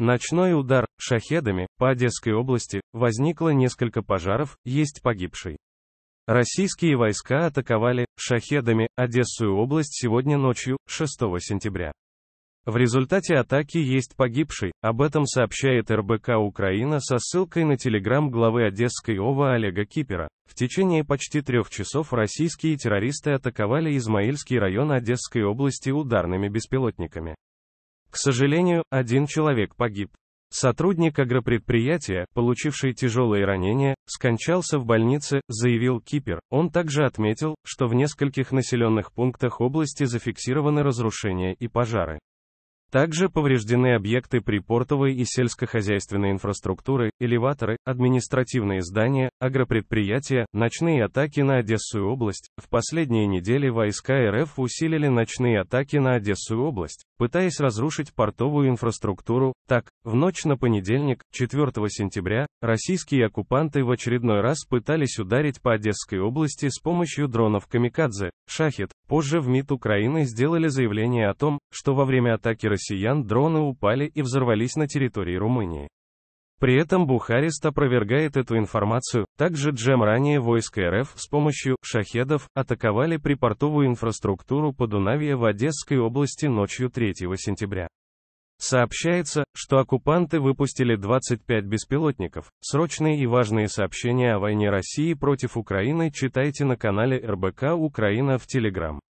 Ночной удар, шахедами, по Одесской области, возникло несколько пожаров, есть погибший. Российские войска атаковали, шахедами, Одесскую область сегодня ночью, 6 сентября. В результате атаки есть погибший, об этом сообщает РБК Украина со ссылкой на телеграм главы Одесской ОВА Олега Кипера. В течение почти трех часов российские террористы атаковали Измаильский район Одесской области ударными беспилотниками. К сожалению, один человек погиб. Сотрудник агропредприятия, получивший тяжелые ранения, скончался в больнице, заявил Кипер. Он также отметил, что в нескольких населенных пунктах области зафиксированы разрушения и пожары. Также повреждены объекты припортовой и сельскохозяйственной инфраструктуры, элеваторы, административные здания, агропредприятия, ночные атаки на Одессую область. В последние недели войска РФ усилили ночные атаки на Одессую область пытаясь разрушить портовую инфраструктуру. Так, в ночь на понедельник, 4 сентября, российские оккупанты в очередной раз пытались ударить по Одесской области с помощью дронов «Камикадзе». «Шахет» позже в МИД Украины сделали заявление о том, что во время атаки россиян дроны упали и взорвались на территории Румынии. При этом Бухарест опровергает эту информацию. Также джем ранее войск РФ с помощью «шахедов» атаковали припортовую инфраструктуру по Дунаве в Одесской области ночью 3 сентября. Сообщается, что оккупанты выпустили 25 беспилотников. Срочные и важные сообщения о войне России против Украины читайте на канале РБК Украина в Телеграм.